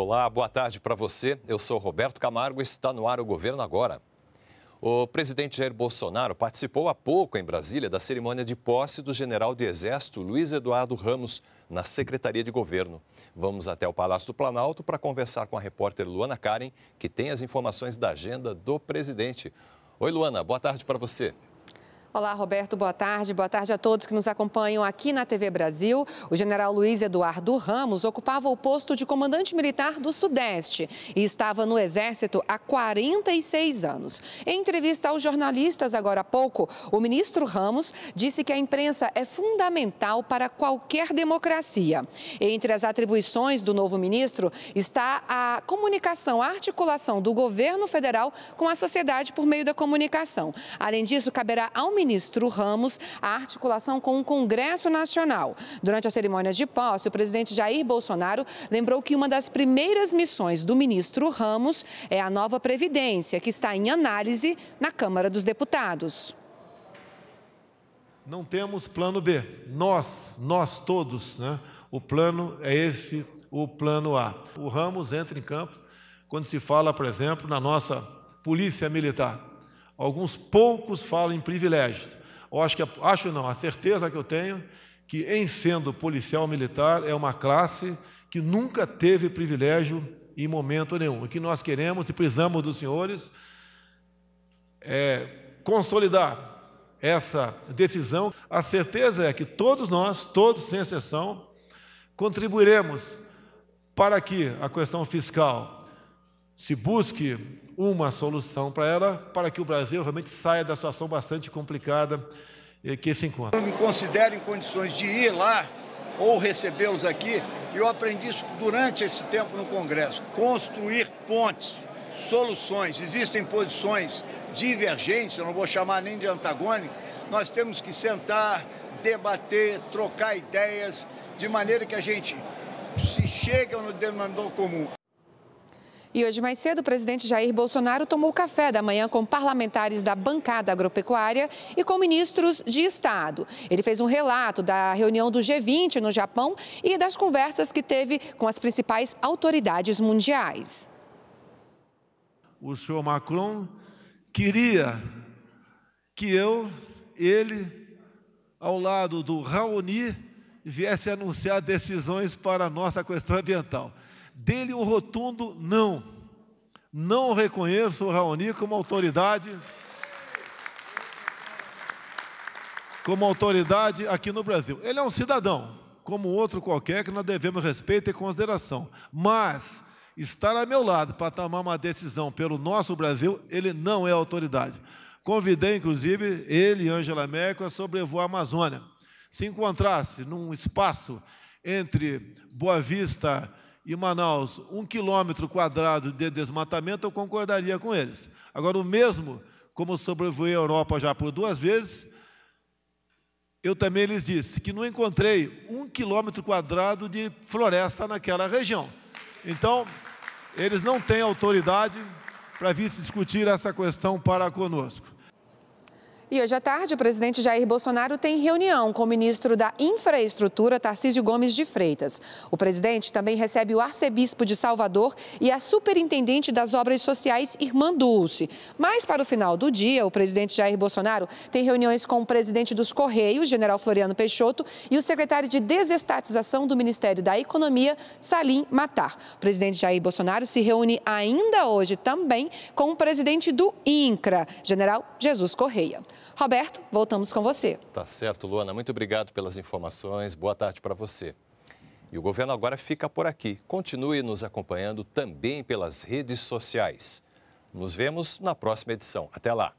Olá, boa tarde para você. Eu sou Roberto Camargo e está no ar o Governo Agora. O presidente Jair Bolsonaro participou há pouco em Brasília da cerimônia de posse do general de Exército Luiz Eduardo Ramos na Secretaria de Governo. Vamos até o Palácio do Planalto para conversar com a repórter Luana Karen, que tem as informações da agenda do presidente. Oi, Luana, boa tarde para você. Olá, Roberto, boa tarde. Boa tarde a todos que nos acompanham aqui na TV Brasil. O general Luiz Eduardo Ramos ocupava o posto de comandante militar do Sudeste e estava no Exército há 46 anos. Em entrevista aos jornalistas agora há pouco, o ministro Ramos disse que a imprensa é fundamental para qualquer democracia. Entre as atribuições do novo ministro está a comunicação, a articulação do governo federal com a sociedade por meio da comunicação. Além disso, caberá ao ministro Ramos a articulação com o Congresso Nacional. Durante a cerimônia de posse, o presidente Jair Bolsonaro lembrou que uma das primeiras missões do ministro Ramos é a nova Previdência, que está em análise na Câmara dos Deputados. Não temos plano B. Nós, nós todos, né? O plano é esse, o plano A. O Ramos entra em campo quando se fala, por exemplo, na nossa polícia militar. Alguns poucos falam em privilégio. Eu acho que acho não, a certeza que eu tenho que em sendo policial militar é uma classe que nunca teve privilégio em momento nenhum. O que nós queremos e precisamos dos senhores é consolidar essa decisão. A certeza é que todos nós, todos sem exceção, contribuiremos para que a questão fiscal se busque uma solução para ela, para que o Brasil realmente saia da situação bastante complicada eh, que se encontra. Eu me considero em condições de ir lá ou recebê-los aqui, e eu aprendi isso durante esse tempo no Congresso. Construir pontes, soluções. Existem posições divergentes, eu não vou chamar nem de antagônico. Nós temos que sentar, debater, trocar ideias, de maneira que a gente se chegue no denominador comum. E hoje mais cedo, o presidente Jair Bolsonaro tomou café da manhã com parlamentares da bancada agropecuária e com ministros de Estado. Ele fez um relato da reunião do G20 no Japão e das conversas que teve com as principais autoridades mundiais. O senhor Macron queria que eu, ele, ao lado do Raoni, viesse anunciar decisões para a nossa questão ambiental dele um rotundo não. Não reconheço o Raoni como autoridade. Como autoridade aqui no Brasil. Ele é um cidadão, como outro qualquer, que nós devemos respeito e consideração. Mas estar a meu lado para tomar uma decisão pelo nosso Brasil, ele não é autoridade. Convidei, inclusive, ele e Angela Merkel a sobrevoar a Amazônia. Se encontrasse num espaço entre Boa Vista e Manaus um quilômetro quadrado de desmatamento, eu concordaria com eles. Agora, o mesmo, como sobrevoei a Europa já por duas vezes, eu também lhes disse que não encontrei um quilômetro quadrado de floresta naquela região. Então, eles não têm autoridade para vir discutir essa questão para conosco. E hoje à tarde, o presidente Jair Bolsonaro tem reunião com o ministro da Infraestrutura, Tarcísio Gomes de Freitas. O presidente também recebe o arcebispo de Salvador e a superintendente das obras sociais, Irmã Dulce. Mas para o final do dia, o presidente Jair Bolsonaro tem reuniões com o presidente dos Correios, general Floriano Peixoto, e o secretário de Desestatização do Ministério da Economia, Salim Matar. O presidente Jair Bolsonaro se reúne ainda hoje também com o presidente do INCRA, general Jesus Correia. Roberto, voltamos com você. Tá certo, Luana. Muito obrigado pelas informações. Boa tarde para você. E o governo agora fica por aqui. Continue nos acompanhando também pelas redes sociais. Nos vemos na próxima edição. Até lá!